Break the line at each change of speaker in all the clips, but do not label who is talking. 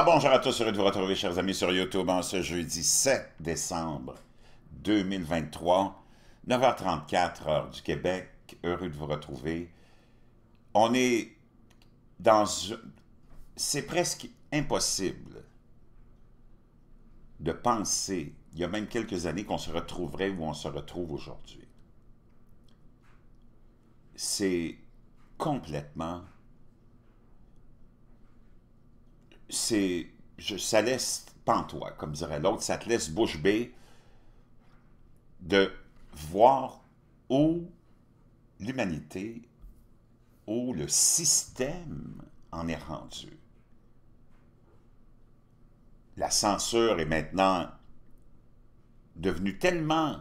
Ah, bonjour à tous, heureux de vous retrouver, chers amis, sur YouTube en ce jeudi 7 décembre 2023, 9h34, heure du Québec. Heureux de vous retrouver. On est dans... C'est presque impossible de penser, il y a même quelques années, qu'on se retrouverait où on se retrouve aujourd'hui. C'est complètement c'est, ça laisse pantois, comme dirait l'autre, ça te laisse bouche bée de voir où l'humanité, où le système en est rendu. La censure est maintenant devenue tellement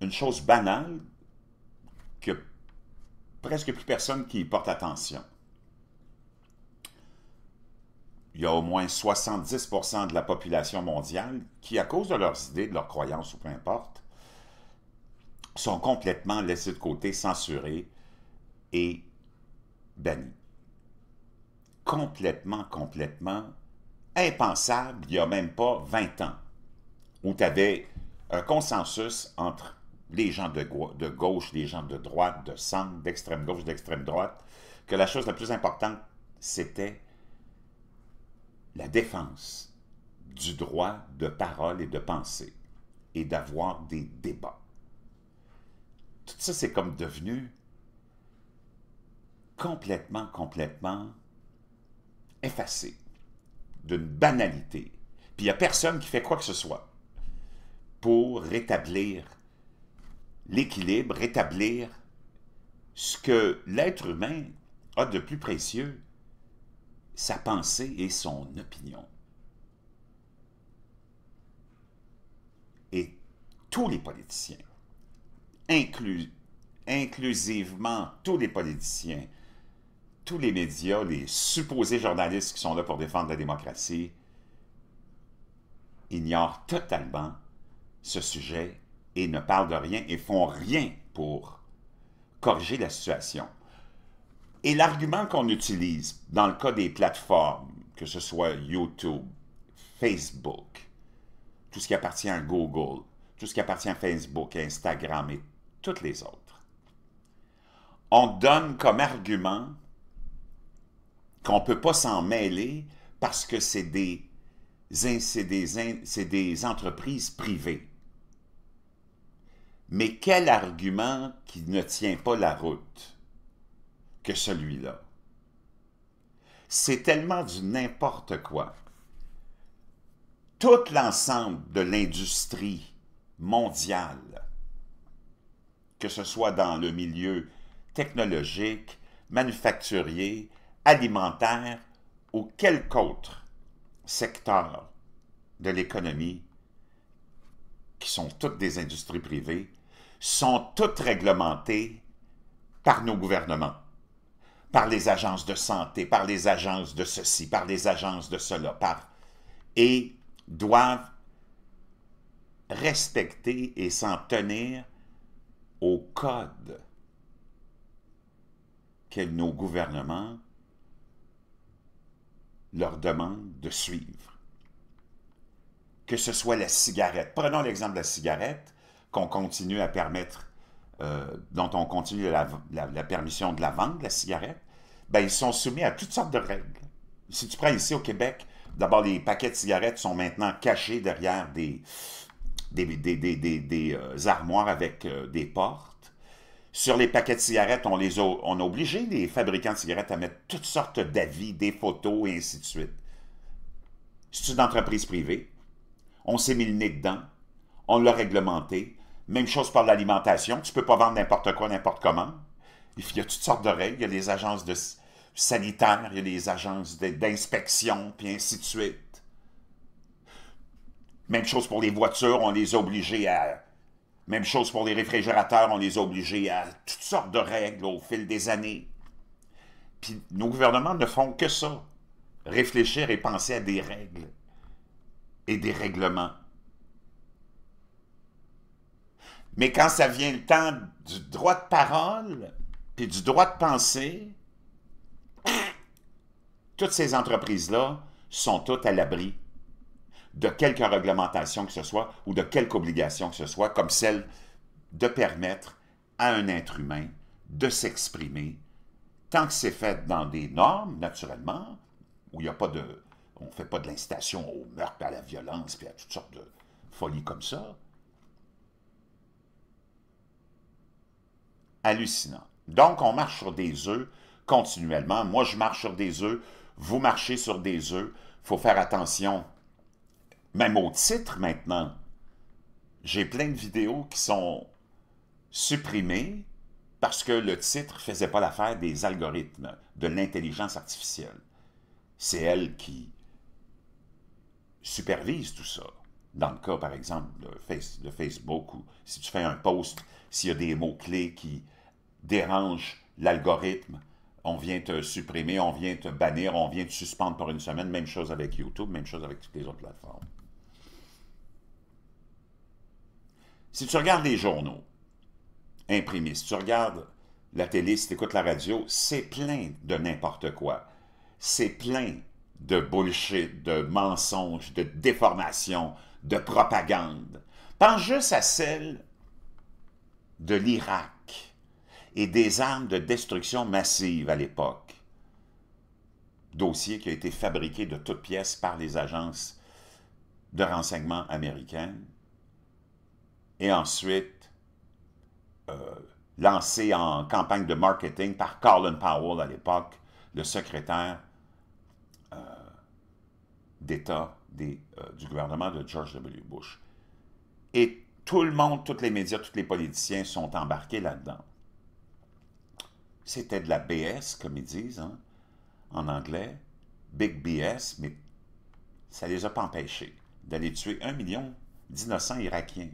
une chose banale que presque plus personne qui y porte attention il y a au moins 70% de la population mondiale qui, à cause de leurs idées, de leurs croyances ou peu importe, sont complètement laissés de côté, censurés et bannis. Complètement, complètement impensable il n'y a même pas 20 ans, où tu avais un consensus entre les gens de, gauche, les gens de droite, de centre, d'extrême gauche, d'extrême droite, que la chose la plus importante, c'était la défense du droit de parole et de pensée et d'avoir des débats. Tout ça, c'est comme devenu complètement, complètement effacé, d'une banalité. Puis il n'y a personne qui fait quoi que ce soit pour rétablir l'équilibre, rétablir ce que l'être humain a de plus précieux, sa pensée et son opinion. Et tous les politiciens, inclusivement tous les politiciens, tous les médias, les supposés journalistes qui sont là pour défendre la démocratie, ignorent totalement ce sujet et ne parlent de rien et font rien pour corriger la situation. Et l'argument qu'on utilise dans le cas des plateformes, que ce soit YouTube, Facebook, tout ce qui appartient à Google, tout ce qui appartient à Facebook, Instagram et toutes les autres, on donne comme argument qu'on ne peut pas s'en mêler parce que c'est des entreprises privées. Mais quel argument qui ne tient pas la route? celui-là. C'est tellement du n'importe quoi. Tout l'ensemble de l'industrie mondiale, que ce soit dans le milieu technologique, manufacturier, alimentaire ou quelque autre secteur de l'économie, qui sont toutes des industries privées, sont toutes réglementées par nos gouvernements par les agences de santé, par les agences de ceci, par les agences de cela, par... et doivent respecter et s'en tenir au code que nos gouvernements leur demandent de suivre. Que ce soit la cigarette. Prenons l'exemple de la cigarette qu'on continue à permettre, euh, dont on continue la, la permission de la vente de la cigarette ben, ils sont soumis à toutes sortes de règles. Si tu prends ici au Québec, d'abord, les paquets de cigarettes sont maintenant cachés derrière des, des, euh, armoires avec euh, des portes. Sur les paquets de cigarettes, on, les a, on a obligé les fabricants de cigarettes à mettre toutes sortes d'avis, des photos et ainsi de suite. C'est une entreprise privée. On s'est mis le nez dedans. On l'a réglementé. Même chose pour l'alimentation. Tu ne peux pas vendre n'importe quoi, n'importe comment. Il y a toutes sortes de règles. Il y a les agences de sanitaires, il y a les agences d'inspection, puis ainsi de suite. Même chose pour les voitures, on les a à... Même chose pour les réfrigérateurs, on les a à toutes sortes de règles au fil des années. Puis nos gouvernements ne font que ça, réfléchir et penser à des règles et des règlements. Mais quand ça vient le temps du droit de parole, puis du droit de penser, toutes ces entreprises-là sont toutes à l'abri de quelque réglementation que ce soit ou de quelque obligation que ce soit, comme celle de permettre à un être humain de s'exprimer, tant que c'est fait dans des normes, naturellement, où il n'y a pas de... On ne fait pas de l'incitation au meurtre, à la violence, puis à toutes sortes de folies comme ça. Hallucinant. Donc, on marche sur des œufs continuellement. Moi, je marche sur des œufs, vous marchez sur des œufs. Il faut faire attention. Même au titre maintenant, j'ai plein de vidéos qui sont supprimées parce que le titre ne faisait pas l'affaire des algorithmes, de l'intelligence artificielle. C'est elle qui supervise tout ça. Dans le cas, par exemple, de, Facebook, ou si tu fais un post, s'il y a des mots-clés qui dérange l'algorithme, on vient te supprimer, on vient te bannir, on vient te suspendre pour une semaine. Même chose avec YouTube, même chose avec toutes les autres plateformes. Si tu regardes les journaux imprimés, si tu regardes la télé, si tu écoutes la radio, c'est plein de n'importe quoi. C'est plein de bullshit, de mensonges, de déformations, de propagande. Pense juste à celle de l'Irak et des armes de destruction massive à l'époque. Dossier qui a été fabriqué de toutes pièces par les agences de renseignement américaines et ensuite euh, lancé en campagne de marketing par Colin Powell à l'époque, le secrétaire euh, d'État euh, du gouvernement de George W. Bush. Et tout le monde, tous les médias, tous les politiciens sont embarqués là-dedans. C'était de la BS, comme ils disent hein, en anglais. Big BS, mais ça les a pas empêchés d'aller tuer un million d'innocents irakiens.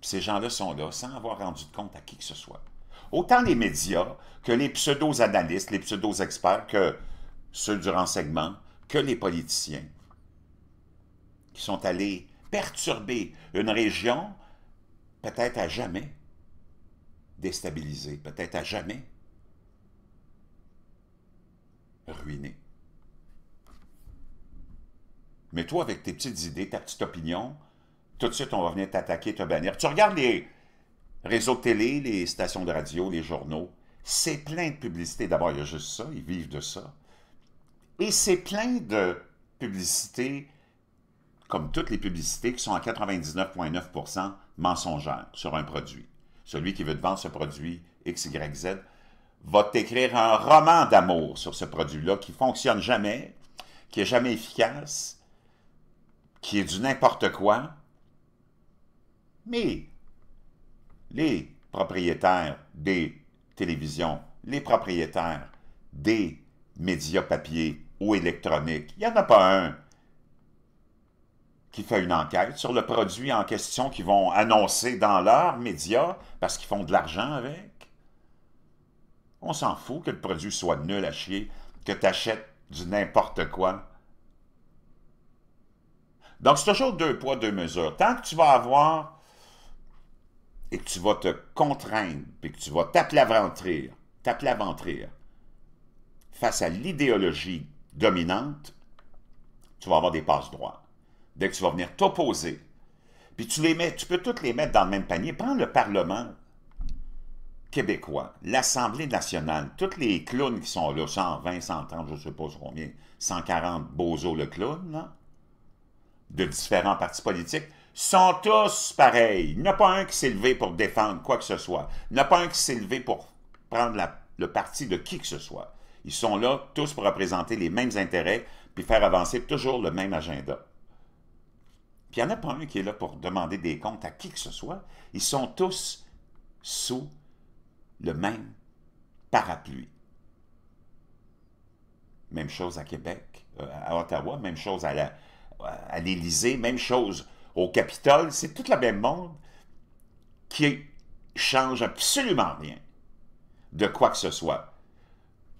ces gens-là sont là sans avoir rendu compte à qui que ce soit. Autant les médias que les pseudo-analystes, les pseudo-experts, que ceux du renseignement, que les politiciens qui sont allés perturber une région peut-être à jamais déstabilisé, peut-être à jamais ruiné. Mais toi, avec tes petites idées, ta petite opinion, tout de suite, on va venir t'attaquer, te bannir. Tu regardes les réseaux de télé, les stations de radio, les journaux, c'est plein de publicités. D'abord, il y a juste ça, ils vivent de ça. Et c'est plein de publicités, comme toutes les publicités, qui sont à 99,9 mensongères sur un produit celui qui veut te vendre ce produit X, Z, va t'écrire un roman d'amour sur ce produit-là qui fonctionne jamais, qui est jamais efficace, qui est du n'importe quoi. Mais les propriétaires des télévisions, les propriétaires des médias papier ou électroniques, il n'y en a pas un qui fait une enquête sur le produit en question qu'ils vont annoncer dans leurs médias parce qu'ils font de l'argent avec. On s'en fout que le produit soit nul à chier, que tu achètes du n'importe quoi. Donc, c'est toujours deux poids, deux mesures. Tant que tu vas avoir et que tu vas te contraindre, et que tu vas t'aplaventrir, t'aplaventrir face à l'idéologie dominante, tu vas avoir des passes droits dès que tu vas venir t'opposer, puis tu les mets, tu peux toutes les mettre dans le même panier. Prends le Parlement québécois, l'Assemblée nationale, tous les clowns qui sont là, 120, 130, je ne sais pas combien, 140 Bozo le clown, de différents partis politiques, sont tous pareils. Il n'y a pas un qui s'est levé pour défendre quoi que ce soit. Il n'y a pas un qui s'est levé pour prendre le parti de qui que ce soit. Ils sont là tous pour représenter les mêmes intérêts puis faire avancer toujours le même agenda. Puis il n'y en a pas un qui est là pour demander des comptes à qui que ce soit. Ils sont tous sous le même parapluie. Même chose à Québec, euh, à Ottawa, même chose à l'Élysée, même chose au Capitole. C'est tout le même monde qui change absolument rien de quoi que ce soit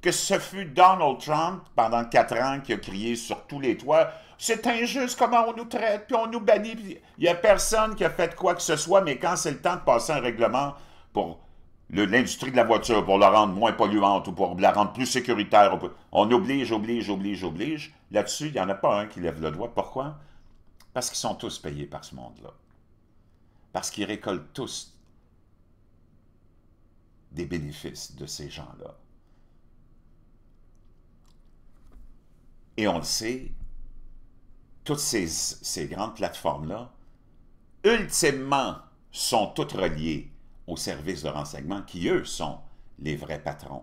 que ce fut Donald Trump, pendant quatre ans, qui a crié sur tous les toits c'est injuste comment on nous traite, puis on nous bannit. il n'y a personne qui a fait quoi que ce soit, mais quand c'est le temps de passer un règlement pour l'industrie de la voiture, pour la rendre moins polluante ou pour la rendre plus sécuritaire, on oblige, oblige, oblige, oblige. Là-dessus, il n'y en a pas un qui lève le doigt. Pourquoi? Parce qu'ils sont tous payés par ce monde-là. Parce qu'ils récoltent tous des bénéfices de ces gens-là. Et on le sait, toutes ces, grandes plateformes-là, ultimement, sont toutes reliées aux services de renseignement qui, eux, sont les vrais patrons.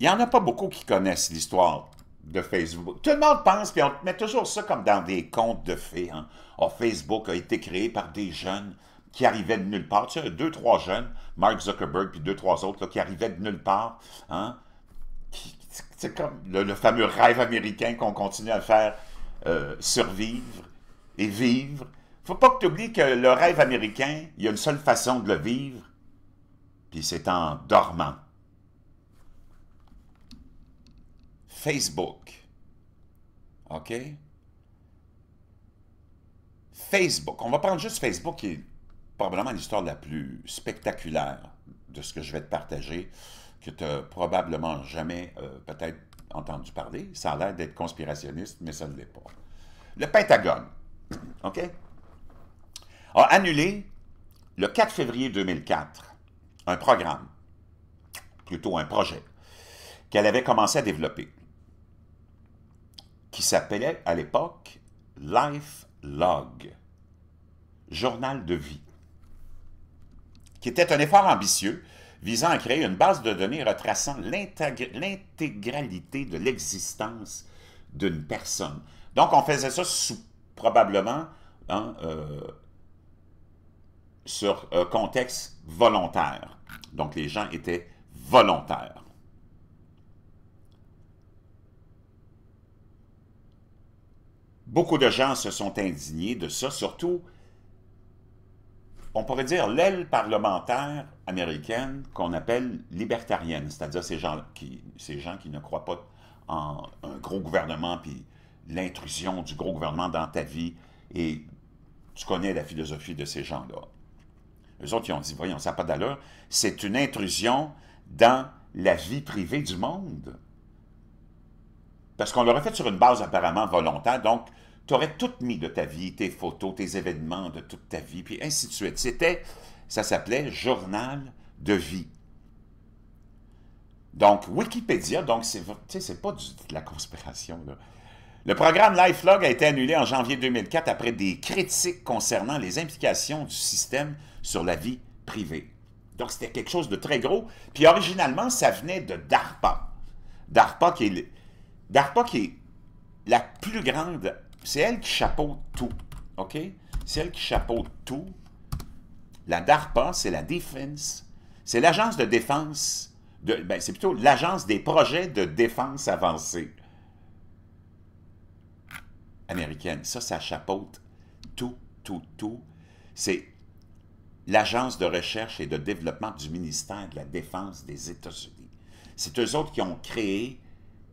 Il n'y en a pas beaucoup qui connaissent l'histoire de Facebook. Tout le monde pense, puis on met toujours ça comme dans des contes de fées. Hein. Ah, Facebook a été créé par des jeunes qui arrivaient de nulle part. Tu sais, deux, trois jeunes, Mark Zuckerberg, puis deux, trois autres, qui arrivaient de nulle part, hein, c'est comme le, fameux rêve américain qu'on continue à faire euh, survivre et vivre. Faut pas que tu oublies que le rêve américain, il y a une seule façon de le vivre, puis c'est en dormant. Facebook. OK? Facebook. On va prendre juste Facebook qui est probablement l'histoire la plus spectaculaire de ce que je vais te partager que tu n'as probablement jamais euh, peut-être entendu parler. Ça a l'air d'être conspirationniste, mais ça ne l'est pas. Le Pentagone. OK? A annulé le 4 février 2004 un programme, plutôt un projet, qu'elle avait commencé à développer, qui s'appelait à l'époque Life Log, journal de vie, qui était un effort ambitieux visant à créer une base de données retraçant l'intégralité de l'existence d'une personne. Donc, on faisait ça sous, probablement hein, euh, sur un contexte volontaire. Donc, les gens étaient volontaires. Beaucoup de gens se sont indignés de ça, surtout on pourrait dire, l'aile parlementaire américaine qu'on appelle libertarienne, c'est-à-dire ces gens, qui, ne croient pas en un gros gouvernement, puis l'intrusion du gros gouvernement dans ta vie, et tu connais la philosophie de ces gens-là. Les autres, ils ont dit, voyons, ça n'a pas d'allure, c'est une intrusion dans la vie privée du monde. Parce qu'on l'aurait fait sur une base apparemment volontaire, donc tu aurais tout mis de ta vie, tes photos, tes événements de toute ta vie, puis ainsi de suite. C'était, ça s'appelait Journal de vie. Donc, Wikipédia, donc c'est pas de la conspiration. Là. Le programme LifeLog a été annulé en janvier 2004 après des critiques concernant les implications du système sur la vie privée. Donc, c'était quelque chose de très gros. Puis, originalement, ça venait de DARPA. DARPA qui est, DARPA qui est la plus grande c'est elle qui chapeaute tout. OK? C'est elle qui chapeaute tout. La DARPA, c'est la Defense. C'est l'agence de défense. De, ben, c'est plutôt l'agence des projets de défense avancée américaine. Ça, ça chapeaute tout, tout, tout. C'est l'agence de recherche et de développement du ministère de la Défense des États-Unis. C'est eux autres qui ont créé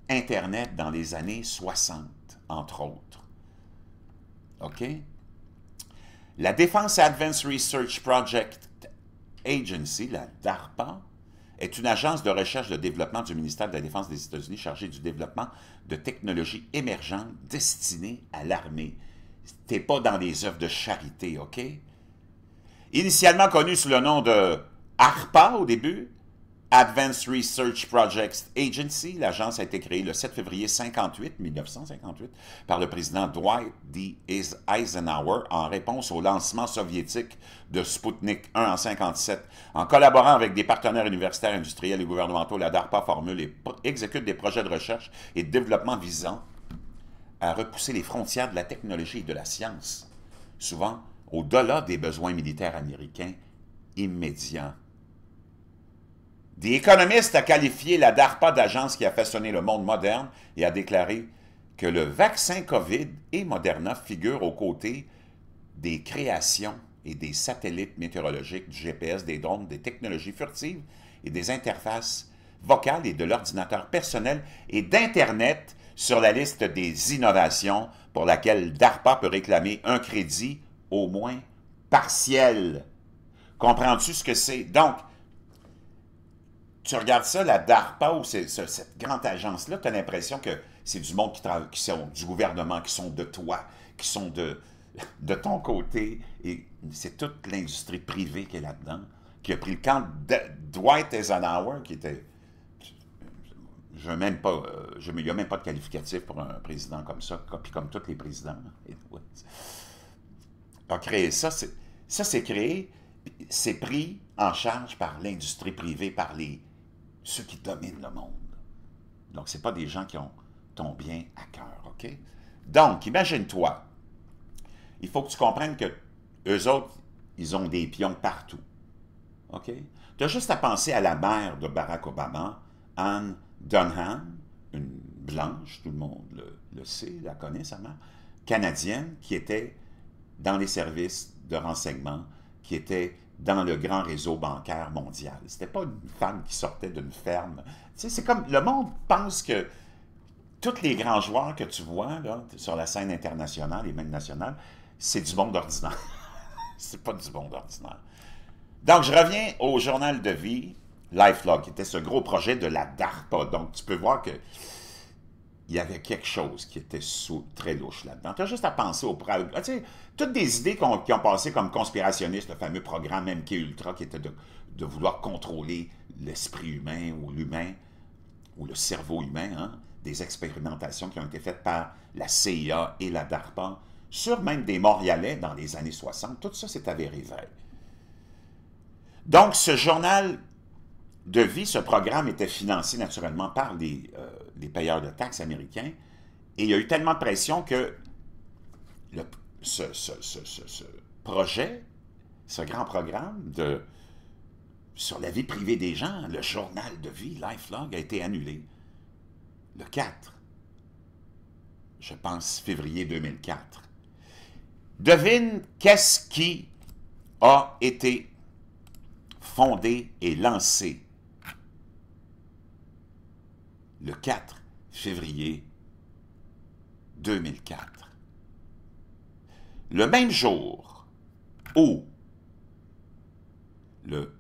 Internet dans les années 60, entre autres. OK? La Defense Advanced Research Project Agency, la DARPA, est une agence de recherche de développement du ministère de la Défense des États-Unis chargée du développement de technologies émergentes destinées à l'armée. T'es pas dans des œuvres de charité, OK? Initialement connue sous le nom de ARPA au début, Advanced Research Projects Agency. L'agence a été créée le 7 février 1958 par le président Dwight D. Eisenhower en réponse au lancement soviétique de Sputnik 1 en 1957. En collaborant avec des partenaires universitaires, industriels et gouvernementaux, la DARPA formule et exécute des projets de recherche et de développement visant à repousser les frontières de la technologie et de la science, souvent au-delà des besoins militaires américains immédiats. Des économistes a qualifié la DARPA d'agence qui a façonné le monde moderne et a déclaré que le vaccin COVID et Moderna figurent aux côtés des créations et des satellites météorologiques, du GPS, des drones, des technologies furtives et des interfaces vocales et de l'ordinateur personnel et d'Internet sur la liste des innovations pour laquelle DARPA peut réclamer un crédit au moins partiel. Comprends-tu ce que c'est? Donc, tu regardes ça, la DARPA ou cette grande agence-là, tu as l'impression que c'est du monde qui, travaille, qui sont du gouvernement, qui sont de toi, qui sont de, de ton côté. Et c'est toute l'industrie privée qui est là-dedans, qui a pris le camp de Dwight Eisenhower, qui était. Je même pas. Euh, je, il n'y a même pas de qualificatif pour un président comme ça, comme, comme tous les présidents. pas hein. créé ça, ça c'est créé, c'est pris en charge par l'industrie privée, par les, ceux qui dominent le monde. Donc, ce pas des gens qui ont ton bien à cœur, OK? Donc, imagine-toi, il faut que tu comprennes que eux autres, ils ont des pions partout, OK? Tu as juste à penser à la mère de Barack Obama, Anne Dunham, une blanche, tout le monde le, le sait, la connaît, sa mère, canadienne, qui était dans les services de renseignement, qui était dans le grand réseau bancaire mondial. C'était pas une femme qui sortait d'une ferme. Tu sais, c'est comme le monde pense que tous les grands joueurs que tu vois là, sur la scène internationale et même nationale, c'est du monde ordinaire. c'est pas du monde ordinaire. Donc, je reviens au journal de vie, LifeLog, qui était ce gros projet de la DARPA. Donc, tu peux voir que il y avait quelque chose qui était sous, très louche là-dedans. Tu as juste à penser au ah, toutes des idées qui ont passé comme conspirationnistes, le fameux programme MK Ultra qui était de, vouloir contrôler l'esprit humain ou l'humain ou le cerveau humain, hein, des expérimentations qui ont été faites par la CIA et la DARPA sur même des Montréalais dans les années 60. Tout ça s'est avéré vrai. Donc, ce journal de vie, ce programme était financé naturellement par les, euh, des payeurs de taxes américains. Et il y a eu tellement de pression que ce, projet, ce grand programme de, sur la vie privée des gens, le journal de vie, Lifelog, a été annulé. Le 4, je pense février 2004. Devine qu'est-ce qui a été fondé et lancé le 4 février 2004. Le même jour où le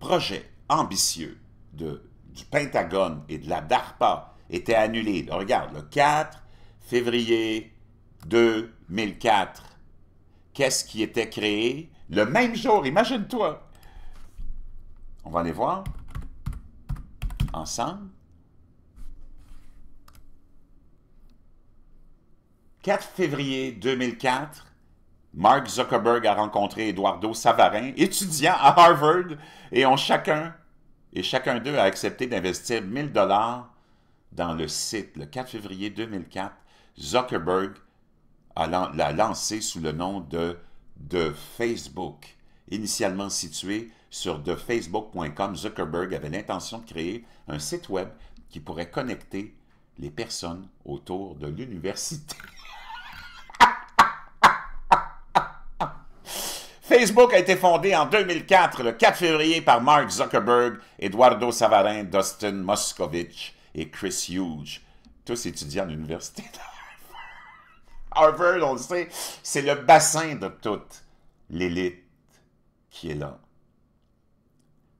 projet ambitieux du Pentagone et de la DARPA était annulé. Regarde, le 4 février 2004, qu'est-ce qui était créé le même jour? Imagine-toi! On va aller voir ensemble. 4 février 2004, Mark Zuckerberg a rencontré Eduardo Savarin, étudiant à Harvard, et ont chacun et chacun d'eux a accepté d'investir 1000 dollars dans le site. Le 4 février 2004, Zuckerberg l'a lancé sous le nom de, de Facebook. Initialement situé sur facebook.com Zuckerberg avait l'intention de créer un site web qui pourrait connecter les personnes autour de l'université. Facebook a été fondé en 2004, le 4 février, par Mark Zuckerberg, Eduardo Savarin, Dustin Moscovich et Chris Hughes, tous étudiants à l'université Harvard, on le sait, c'est le bassin de toute l'élite qui est là.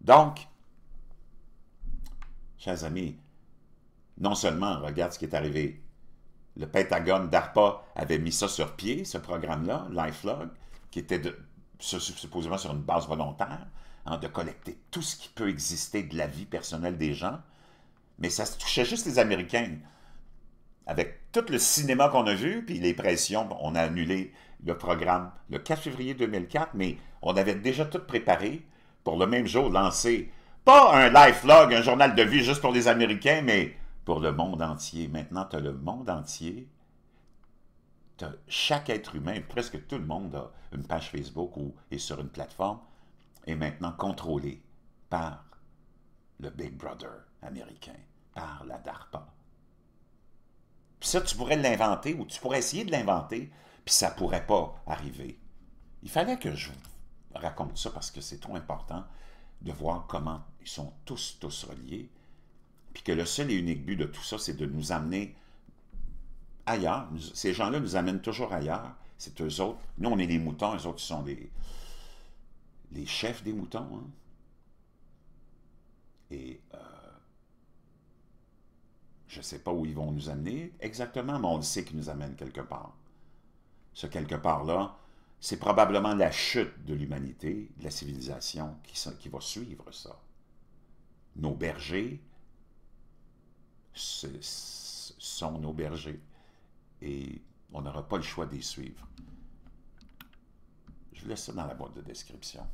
Donc, chers amis, non seulement, regarde ce qui est arrivé, le Pentagone DARPA avait mis ça sur pied, ce programme-là, LifeLog, qui était de supposément sur une base volontaire, hein, de collecter tout ce qui peut exister de la vie personnelle des gens. Mais ça se touchait juste les Américains. Avec tout le cinéma qu'on a vu, puis les pressions, on a annulé le programme le 4 février 2004, mais on avait déjà tout préparé pour le même jour lancer, pas un life log, un journal de vie juste pour les Américains, mais pour le monde entier. Maintenant, tu as le monde entier chaque être humain, presque tout le monde a une page Facebook ou est sur une plateforme, est maintenant contrôlé par le Big Brother américain, par la DARPA. Puis ça, tu pourrais l'inventer ou tu pourrais essayer de l'inventer, puis ça ne pourrait pas arriver. Il fallait que je vous raconte ça parce que c'est trop important de voir comment ils sont tous, tous reliés, puis que le seul et unique but de tout ça, c'est de nous amener ailleurs. ces gens-là nous amènent toujours ailleurs. C'est eux autres. Nous, on est les moutons, eux autres, ils sont les, les chefs des moutons. Hein. Et euh, je ne sais pas où ils vont nous amener exactement, mais on le sait qu'ils nous amènent quelque part. Ce quelque part-là, c'est probablement la chute de l'humanité, de la civilisation qui, qui va suivre ça. Nos bergers, sont nos bergers et on n'aura pas le choix d'y suivre. Je laisse ça dans la boîte de description.